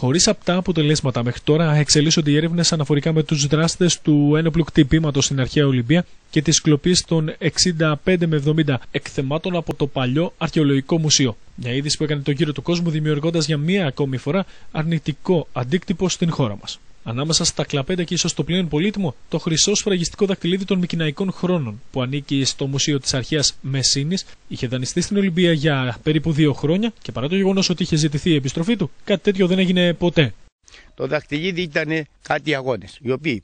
Χωρί απτά αποτελέσματα μέχρι τώρα, εξελίσσονται οι έρευνες αναφορικά με τους δράστες του ένοπλου κτυπήματος στην αρχαία Ολυμπία και τη κλοπής των 65 με 70 εκθεμάτων από το παλιό Αρχαιολογικό Μουσείο. Μια είδηση που έκανε τον κύριο του κόσμου, δημιουργώντας για μία ακόμη φορά αρνητικό αντίκτυπο στην χώρα μας. Ανάμεσα στα κλαπέντα και ίσως το πλέον πολύτιμο, το χρυσό σφραγιστικό δακτυλίδι των Μικυναϊκών χρόνων, που ανήκει στο Μουσείο της Αρχαίας Μεσίνης, είχε δανειστεί στην Ολυμπία για περίπου δύο χρόνια και παρά το γεγονός ότι είχε ζητηθεί η επιστροφή του, κάτι τέτοιο δεν έγινε ποτέ. Το δαχτυλίδι ήταν κάτι αγώνες, οι οποίοι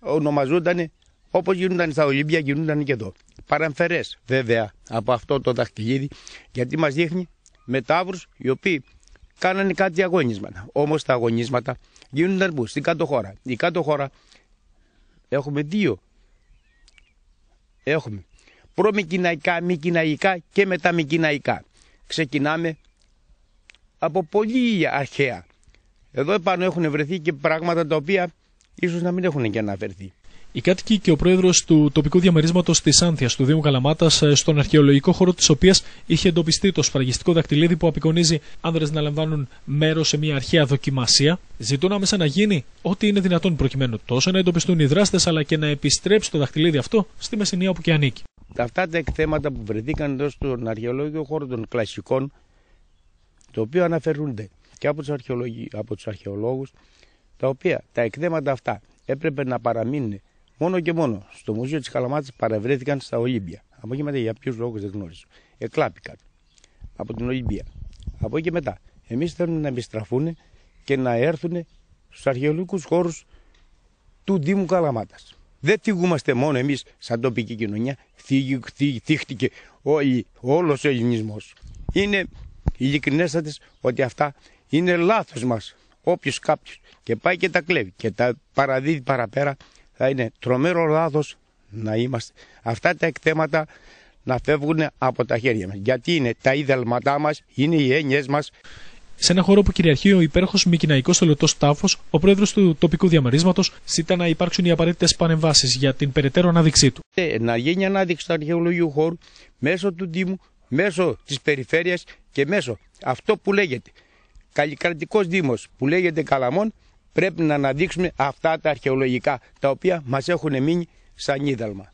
ονομαζόταν όπω γίνονταν στα Ολυμπία, γίνονταν και εδώ. Παραμφερές βέβαια από αυτό το δαχτυλίδι, γιατί μας δείχνει μετάβρους οι οποίοι κάνανε κάτι αγωνίσματα. Όμως τα αγωνίσματα γίνονται πού, στην κάτω χώρα. Η κάτω χώρα έχουμε δύο. Έχουμε μη μικηναϊκά και μεταμικηναϊκά. Ξεκινάμε από πολύ αρχαία. Εδώ επάνω έχουν βρεθεί και πράγματα τα οποία ίσως να μην έχουν και αναφερθεί. Οι κάτοικοι και ο πρόεδρος του τοπικού διαμερίσματος της Άνθιας του Δήμου Καλαμάτας, ε, στον αρχαιολογικό χώρο της οποίας είχε εντοπιστεί το σφραγιστικό δακτυλίδι που απεικονίζει άνδρες να λαμβάνουν μέρος σε μια αρχαία δοκιμασία, ζητούν άμεσα να γίνει ό,τι είναι δυνατόν προκειμένου τόσο να εντοπιστούν οι δράστες αλλά και να επιστρέψει το δακτυλίδι αυτό στη μεσηνία όπου και ανήκει. Αυτά τα εκθέματα που βρεθήκαν εδώ στον αρχαιολογικό χώρο των κλασικών, το οποίο αναφερούνται και από τους αρχαιολόγους, τα οποία τα εκθέματα αυτά έπρεπε να παραμείνουν Μόνο και μόνο στο Μουσείο της Καλαμάτα παρευρέθηκαν στα Ολύμπια. Από εκεί μετά για ποιους λόγους δεν γνώριζα. Εκλάπηκαν από την Ολυμπία. Από εκεί μετά. Εμείς θέλουμε να επιστραφούν και να έρθουν στους αρχαιολογικούς χώρους του Δήμου Καλαμάτας. Δεν θυγούμαστε μόνο εμείς σαν τοπική κοινωνία. Θύχτηκε όλος ο ελληνισμός. Είναι ειλικρινέστατες ότι αυτά είναι λάθος μας. Όποιος κάποιος και πάει και τα κλέβει και τα παραδίδει παραπέρα θα είναι τρομερό λάθος να είμαστε αυτά τα εκθέματα να φεύγουν από τα χέρια μας. Γιατί είναι τα ίδελματά μας είναι οι έννοιες μας. Σε ένα χώρο που κυριαρχεί ο υπέροχος Μικυναϊκό Τελετό Τάφο, ο πρόεδρος του τοπικού διαμερίσματος ζητά να υπάρξουν οι απαραίτητες πανεμβάσει για την περαιτέρω ανάδειξή του. Ε, να γίνει ανάδειξη του αρχαιολογικού χώρου μέσω του Δήμου, μέσω της περιφέρειας και μέσω αυτό που λέγεται καλλικρατικός Δήμος που λέγεται Καλαμών πρέπει να αναδείξουμε αυτά τα αρχαιολογικά τα οποία μας έχουν μείνει σαν είδαλμα.